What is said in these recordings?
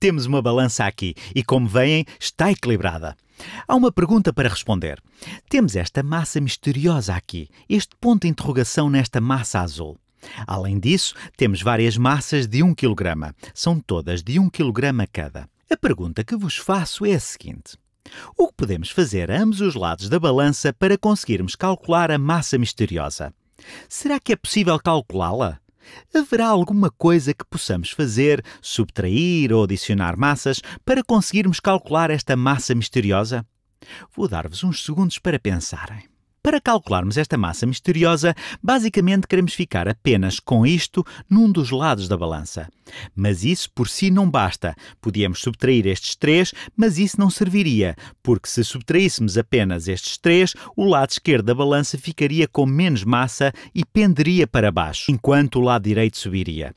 Temos uma balança aqui e, como veem, está equilibrada. Há uma pergunta para responder. Temos esta massa misteriosa aqui, este ponto de interrogação nesta massa azul. Além disso, temos várias massas de 1 kg. São todas de 1 kg cada. A pergunta que vos faço é a seguinte: o que podemos fazer a ambos os lados da balança para conseguirmos calcular a massa misteriosa? Será que é possível calculá-la? Haverá alguma coisa que possamos fazer, subtrair ou adicionar massas para conseguirmos calcular esta massa misteriosa? Vou dar-vos uns segundos para pensarem. Para calcularmos esta massa misteriosa, basicamente queremos ficar apenas com isto num dos lados da balança. Mas isso por si não basta. Podíamos subtrair estes três, mas isso não serviria, porque se subtraíssemos apenas estes três, o lado esquerdo da balança ficaria com menos massa e penderia para baixo, enquanto o lado direito subiria.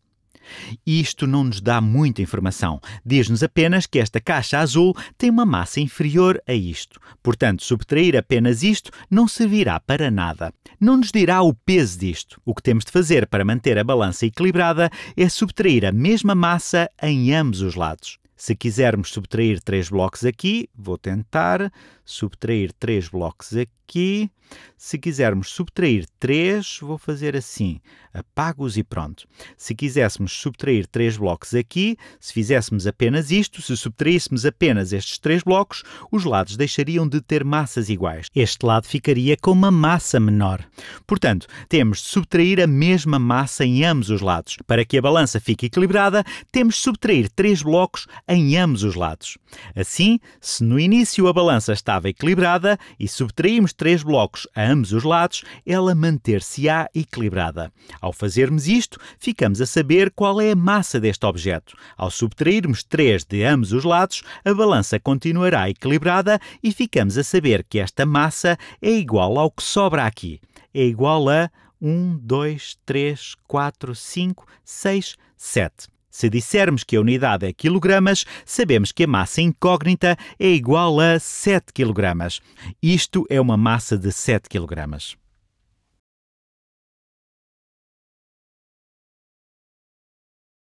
Isto não nos dá muita informação. Diz-nos apenas que esta caixa azul tem uma massa inferior a isto. Portanto, subtrair apenas isto não servirá para nada. Não nos dirá o peso disto. O que temos de fazer para manter a balança equilibrada é subtrair a mesma massa em ambos os lados. Se quisermos subtrair 3 blocos aqui, vou tentar subtrair 3 blocos aqui. Se quisermos subtrair 3, vou fazer assim, apago-os e pronto. Se quiséssemos subtrair 3 blocos aqui, se fizéssemos apenas isto, se subtraíssemos apenas estes 3 blocos, os lados deixariam de ter massas iguais. Este lado ficaria com uma massa menor. Portanto, temos de subtrair a mesma massa em ambos os lados. Para que a balança fique equilibrada, temos de subtrair 3 blocos em ambos os lados. Assim, se no início a balança estava equilibrada e subtraímos três blocos a ambos os lados, ela manter-se-á equilibrada. Ao fazermos isto, ficamos a saber qual é a massa deste objeto. Ao subtrairmos três de ambos os lados, a balança continuará equilibrada e ficamos a saber que esta massa é igual ao que sobra aqui. É igual a 1, 2, 3, 4, 5, 6, 7. Se dissermos que a unidade é quilogramas, sabemos que a massa incógnita é igual a 7 quilogramas. Isto é uma massa de 7 quilogramas.